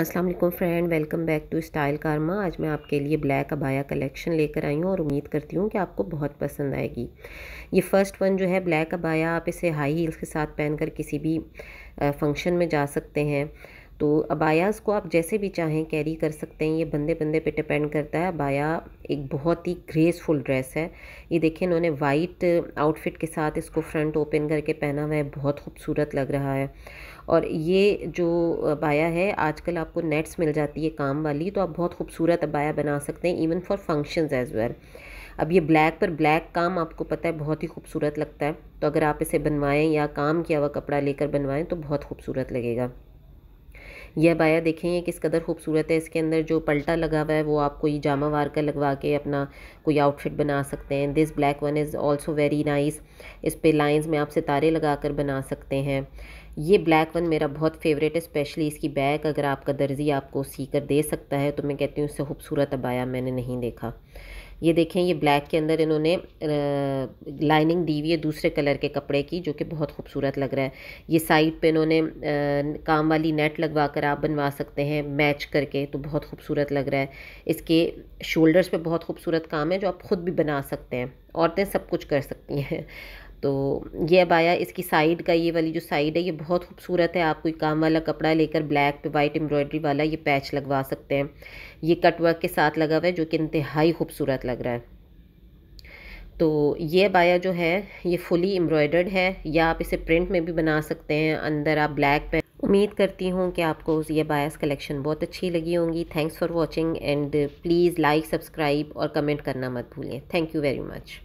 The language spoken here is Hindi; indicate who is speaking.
Speaker 1: अस्सलाम वालेकुम friend welcome back to Style Karma आज मैं आपके लिए ब्लैक अबाया कलेक्शन लेकर आई हूँ और उम्मीद करती हूँ कि आपको बहुत पसंद आएगी ये फ़र्स्ट वन जो है ब्लैक अबाया आप इसे हाई हील्स के साथ पहनकर किसी भी फंक्शन में जा सकते हैं तो अबायास को आप जैसे भी चाहें कैरी कर सकते हैं ये बंदे बंदे पे डिपेंड करता है अबाया एक बहुत ही ग्रेसफुल ड्रेस है ये देखिए इन्होंने वाइट आउटफिट के साथ इसको फ्रंट ओपन करके पहना हुआ है बहुत खूबसूरत लग रहा है और ये जो अबाया है आजकल आपको नेट्स मिल जाती है काम वाली तो आप बहुत खूबसूरत अबाया बना सकते हैं even for function as well अब ये ब्लैक पर ब्लैक काम आपको पता है बहुत ही खूबसूरत लगता है तो अगर आप इसे बनवाएं या काम किया हुआ कपड़ा लेकर बनवाएं तो बहुत खूबसूरत लगेगा यह बाया देखें ये किस कदर खूबसूरत है इसके अंदर जो पलटा लगा हुआ है वो आप कोई जामा वार का लगवा के अपना कोई आउटफिट बना सकते हैं this black one is also very nice इस पर लाइन्स में आप सितारे लगा कर बना सकते हैं ये ब्लैक वन मेरा बहुत फेवरेट है स्पेशली इसकी बैक अगर आपका दर्जी आपको सी कर दे सकता है तो मैं कहती हूँ इससे खूबसूरत अबाया मैंने नहीं देखा ये देखें ये ब्लैक के अंदर इन्होंने लाइनिंग दी हुई है दूसरे कलर के कपड़े की जो कि बहुत खूबसूरत लग रहा है ये साइड पे इन्होंने काम वाली नेट लगवा कर आप बनवा सकते हैं मैच करके तो बहुत खूबसूरत लग रहा है इसके शोल्डर्स पे बहुत खूबसूरत काम है जो आप ख़ुद भी बना सकते हैं औरतें सब कुछ कर सकती हैं तो ये अब आया इसकी साइड का ये वाली जो साइड है ये बहुत खूबसूरत है आप कोई काम वाला कपड़ा लेकर ब्लैक पे वाइट एम्ब्रॉयडरी वाला ये पैच लगवा सकते हैं ये कटवर्क के साथ लगा हुआ है जो कि इंतहाई खूबसूरत लग रहा है तो ये बाया जो है ये फुली एम्ब्रॉयडर्ड है या आप इसे प्रिंट में भी बना सकते हैं अंदर आप ब्लैक पे उम्मीद करती हूँ कि आपको ये बायास कलेक्शन बहुत अच्छी लगी होंगी thanks for watching and please like subscribe और कमेंट करना मत भूलें थैंक यू वेरी मच